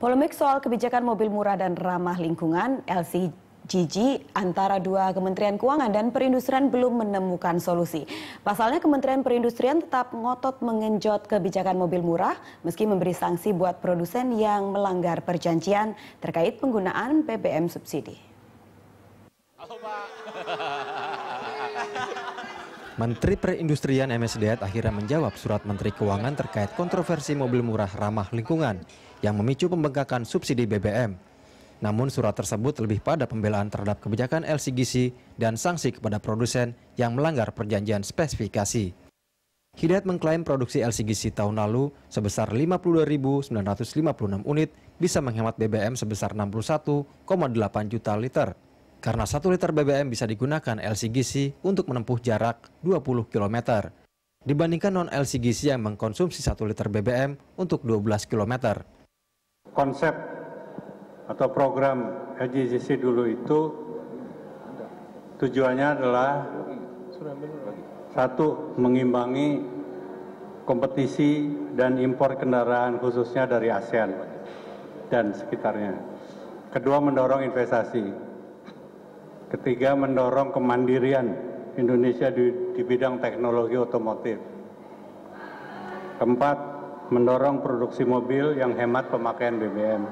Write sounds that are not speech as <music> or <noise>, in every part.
Polemik soal kebijakan mobil murah dan ramah lingkungan LCGG antara dua Kementerian Keuangan dan Perindustrian belum menemukan solusi. Pasalnya Kementerian Perindustrian tetap ngotot mengenjot kebijakan mobil murah meski memberi sanksi buat produsen yang melanggar perjanjian terkait penggunaan BBM subsidi. <laughs> Menteri Perindustrian MSDAT akhirnya menjawab surat Menteri Keuangan terkait kontroversi mobil murah ramah lingkungan yang memicu pembengkakan subsidi BBM. Namun surat tersebut lebih pada pembelaan terhadap kebijakan LCGC dan sanksi kepada produsen yang melanggar perjanjian spesifikasi. Hidayat mengklaim produksi LCGC tahun lalu sebesar 52.956 unit bisa menghemat BBM sebesar 61,8 juta liter karena 1 liter BBM bisa digunakan LCGC untuk menempuh jarak 20 km dibandingkan non-LCGC yang mengkonsumsi 1 liter BBM untuk 12 km. Konsep atau program LCGC dulu itu tujuannya adalah satu, mengimbangi kompetisi dan impor kendaraan khususnya dari ASEAN dan sekitarnya. Kedua, mendorong investasi. Ketiga, mendorong kemandirian Indonesia di, di bidang teknologi otomotif. Keempat, mendorong produksi mobil yang hemat pemakaian BBM.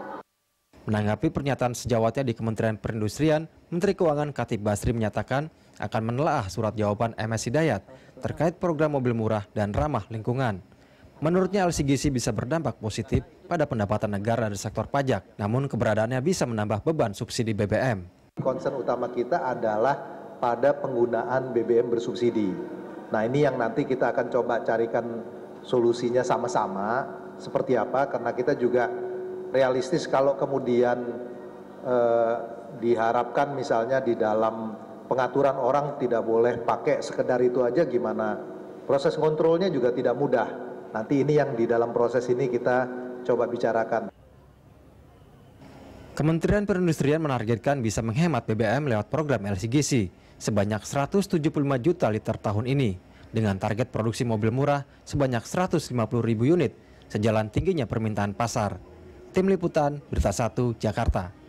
Menanggapi pernyataan sejawatnya di Kementerian Perindustrian, Menteri Keuangan Katib Basri menyatakan akan menelaah surat jawaban MS Hidayat terkait program mobil murah dan ramah lingkungan. Menurutnya LCGC bisa berdampak positif pada pendapatan negara dari sektor pajak, namun keberadaannya bisa menambah beban subsidi BBM. Concern utama kita adalah pada penggunaan BBM bersubsidi. Nah ini yang nanti kita akan coba carikan solusinya sama-sama seperti apa karena kita juga realistis kalau kemudian eh, diharapkan misalnya di dalam pengaturan orang tidak boleh pakai sekedar itu aja gimana proses kontrolnya juga tidak mudah nanti ini yang di dalam proses ini kita coba bicarakan Kementerian Perindustrian menargetkan bisa menghemat BBM lewat program LCGC sebanyak 175 juta liter tahun ini dengan target produksi mobil murah sebanyak 150 ribu unit sejalan tingginya permintaan pasar. Tim Liputan, Berita 1, Jakarta.